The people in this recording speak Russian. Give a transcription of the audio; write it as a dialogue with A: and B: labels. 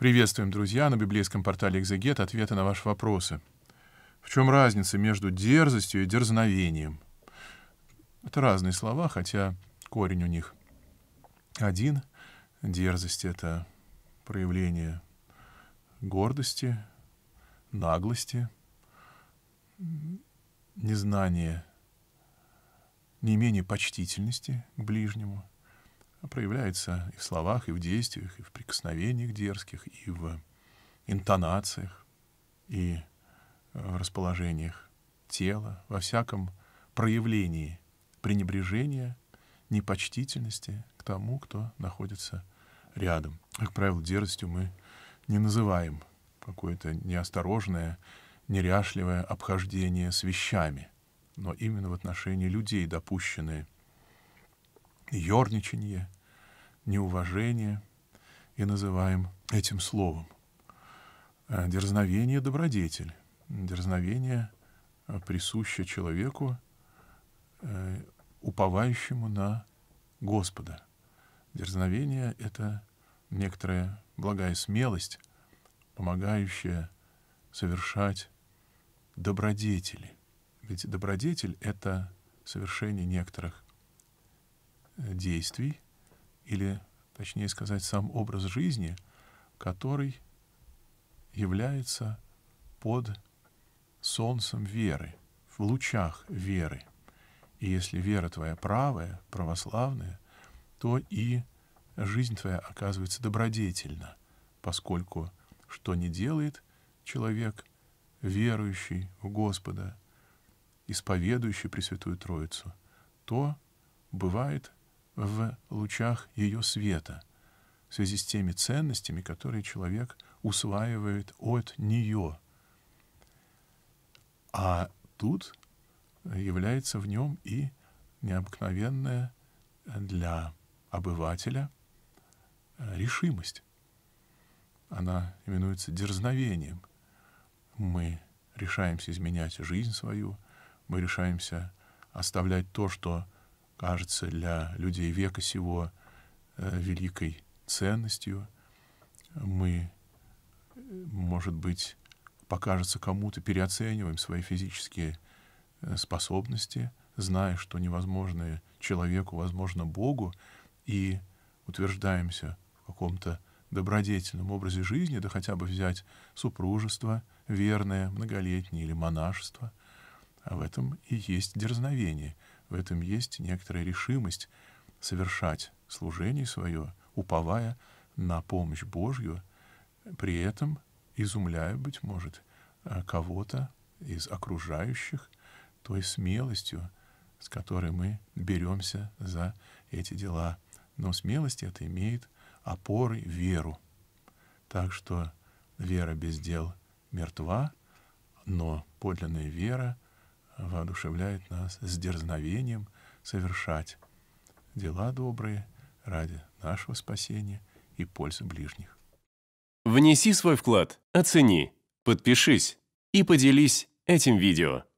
A: Приветствуем, друзья, на библейском портале «Экзегет» ответы на ваши вопросы. В чем разница между дерзостью и дерзновением? Это разные слова, хотя корень у них один. Дерзость — это проявление гордости, наглости, незнания, менее почтительности к ближнему. А проявляется и в словах, и в действиях, и в прикосновениях дерзких, и в интонациях, и э, в расположениях тела, во всяком проявлении пренебрежения, непочтительности к тому, кто находится рядом. Как правило, дерзостью мы не называем какое-то неосторожное, неряшливое обхождение с вещами, но именно в отношении людей допущенные ерничание, неуважение и называем этим словом. Э, дерзновение — добродетель. Дерзновение э, присуще человеку, э, уповающему на Господа. Дерзновение — это некоторая благая смелость, помогающая совершать добродетели. Ведь добродетель — это совершение некоторых Э, действий, или, точнее сказать, сам образ жизни, который является под солнцем веры, в лучах веры. И если вера твоя правая, православная, то и жизнь твоя оказывается добродетельна, поскольку что не делает человек, верующий в Господа, исповедующий Пресвятую Троицу, то бывает в лучах ее света в связи с теми ценностями, которые человек усваивает от нее. А тут является в нем и необыкновенная для обывателя э, решимость. Она именуется дерзновением. Мы решаемся изменять жизнь свою, мы решаемся оставлять то, что кажется для людей века сего э, великой ценностью. Мы, может быть, покажется кому-то, переоцениваем свои физические э, способности, зная, что невозможное человеку возможно Богу, и утверждаемся в каком-то добродетельном образе жизни, да хотя бы взять супружество верное, многолетнее или монашество. А в этом и есть дерзновение. В этом есть некоторая решимость совершать служение свое, уповая на помощь Божью, при этом изумляя, быть может, э, кого-то из окружающих той смелостью, с которой мы беремся за эти дела. Но смелость это имеет опоры веру. Так что вера без дел мертва, но подлинная вера — воодушевляет нас с дерзновением совершать дела добрые ради нашего спасения и пользы ближних. Внеси свой вклад, оцени, подпишись и поделись этим видео.